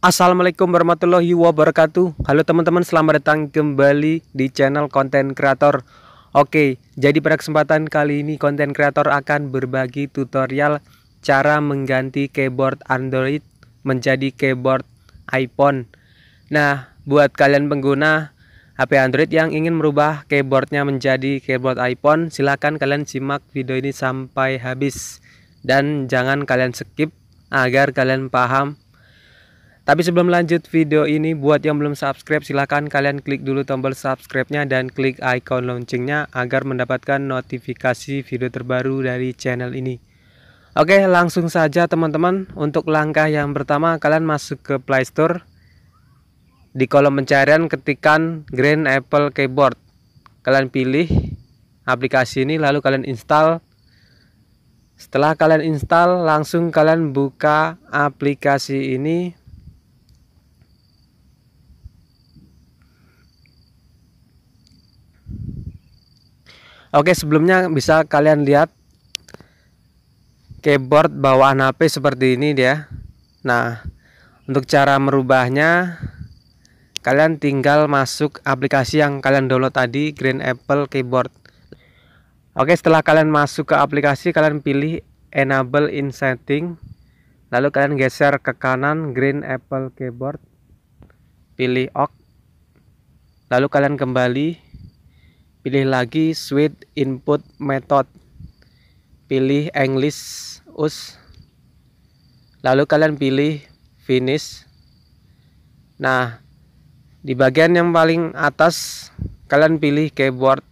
Assalamualaikum warahmatullahi wabarakatuh Halo teman-teman selamat datang kembali di channel konten kreator Oke jadi pada kesempatan kali ini konten kreator akan berbagi tutorial Cara mengganti keyboard Android menjadi keyboard iPhone Nah buat kalian pengguna HP Android yang ingin merubah keyboardnya menjadi keyboard iPhone silahkan kalian simak video ini sampai habis dan jangan kalian skip agar kalian paham tapi sebelum lanjut video ini, buat yang belum subscribe silahkan kalian klik dulu tombol subscribe-nya dan klik icon loncengnya agar mendapatkan notifikasi video terbaru dari channel ini. Oke langsung saja teman-teman, untuk langkah yang pertama kalian masuk ke Play Store. Di kolom pencarian ketikan Green Apple Keyboard. Kalian pilih aplikasi ini lalu kalian install setelah kalian install langsung kalian buka aplikasi ini Oke sebelumnya bisa kalian lihat keyboard bawaan HP seperti ini dia nah untuk cara merubahnya kalian tinggal masuk aplikasi yang kalian download tadi Green Apple Keyboard oke setelah kalian masuk ke aplikasi kalian pilih enable in setting lalu kalian geser ke kanan Green Apple Keyboard pilih OK lalu kalian kembali Pilih lagi Switch Input Method. Pilih English US. Lalu kalian pilih Finish. Nah, di bagian yang paling atas kalian pilih keyboard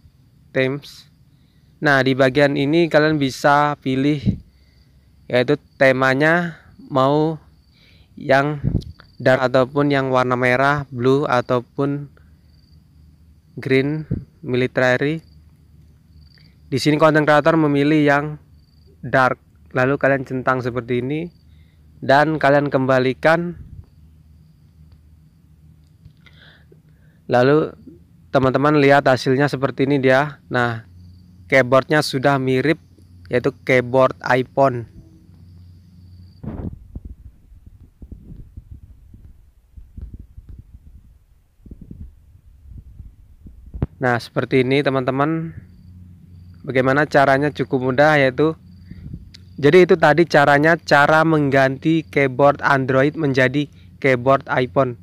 themes. Nah, di bagian ini kalian bisa pilih yaitu temanya mau yang dark ataupun yang warna merah, blue ataupun green military di sini konten kreator memilih yang dark lalu kalian centang seperti ini dan kalian kembalikan lalu teman-teman lihat hasilnya seperti ini dia nah keyboardnya sudah mirip yaitu keyboard iPhone Nah seperti ini teman-teman Bagaimana caranya cukup mudah yaitu Jadi itu tadi caranya cara mengganti keyboard Android menjadi keyboard iPhone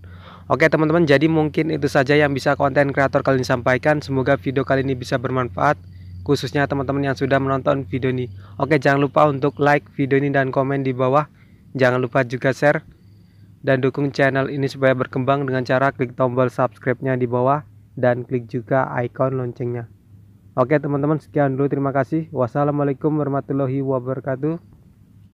Oke teman-teman jadi mungkin itu saja yang bisa konten kreator kalian sampaikan Semoga video kali ini bisa bermanfaat Khususnya teman-teman yang sudah menonton video ini Oke jangan lupa untuk like video ini dan komen di bawah Jangan lupa juga share dan dukung channel ini supaya berkembang dengan cara klik tombol subscribe-nya di bawah dan klik juga icon loncengnya. Oke teman-teman sekian dulu terima kasih. Wassalamualaikum warahmatullahi wabarakatuh.